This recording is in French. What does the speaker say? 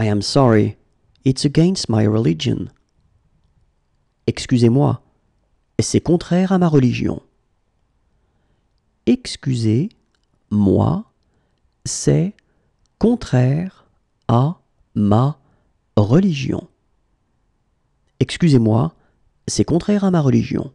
I am sorry, it's against my religion. Excusez-moi, c'est contraire à ma religion. Excusez, moi, c'est contraire à ma religion. Excusez-moi, c'est contraire à ma religion.